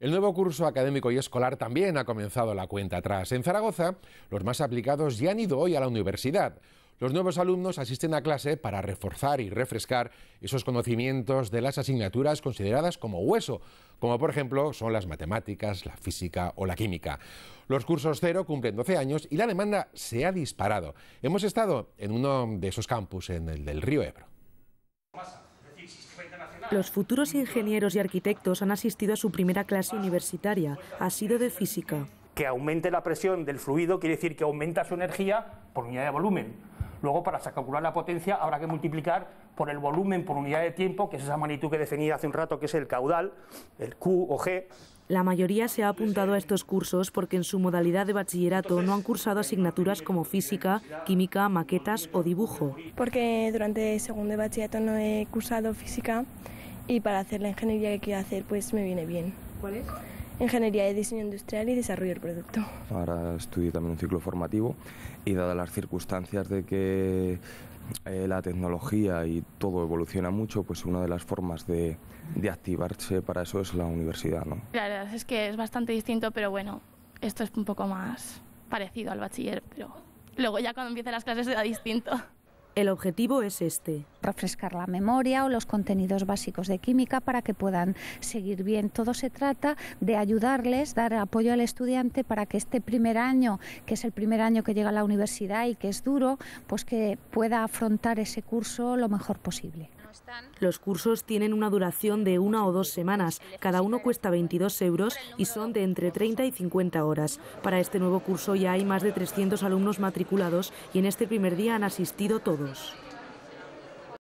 El nuevo curso académico y escolar también ha comenzado la cuenta atrás. En Zaragoza, los más aplicados ya han ido hoy a la universidad. Los nuevos alumnos asisten a clase para reforzar y refrescar esos conocimientos de las asignaturas consideradas como hueso, como por ejemplo son las matemáticas, la física o la química. Los cursos cero cumplen 12 años y la demanda se ha disparado. Hemos estado en uno de esos campus, en el del río Ebro. Los futuros ingenieros y arquitectos han asistido a su primera clase universitaria. Ha sido de física. Que aumente la presión del fluido quiere decir que aumenta su energía por unidad de volumen. Luego, para calcular la potencia, habrá que multiplicar por el volumen por unidad de tiempo, que es esa magnitud que definí hace un rato, que es el caudal, el Q o G. La mayoría se ha apuntado a estos cursos porque en su modalidad de bachillerato no han cursado asignaturas como física, química, maquetas o dibujo. Porque durante segundo de bachillerato no he cursado física y para hacer la ingeniería que quiero hacer pues me viene bien. ¿Cuál es? Ingeniería de Diseño Industrial y Desarrollo del Producto. Ahora estudio también un ciclo formativo y dadas las circunstancias de que eh, la tecnología y todo evoluciona mucho, pues una de las formas de, de activarse para eso es la universidad. ¿no? La verdad es que es bastante distinto, pero bueno, esto es un poco más parecido al bachiller, pero luego ya cuando empiezan las clases será distinto. El objetivo es este. Refrescar la memoria o los contenidos básicos de química para que puedan seguir bien. Todo se trata de ayudarles, dar apoyo al estudiante para que este primer año, que es el primer año que llega a la universidad y que es duro, pues que pueda afrontar ese curso lo mejor posible. Los cursos tienen una duración de una o dos semanas, cada uno cuesta 22 euros y son de entre 30 y 50 horas. Para este nuevo curso ya hay más de 300 alumnos matriculados y en este primer día han asistido todos.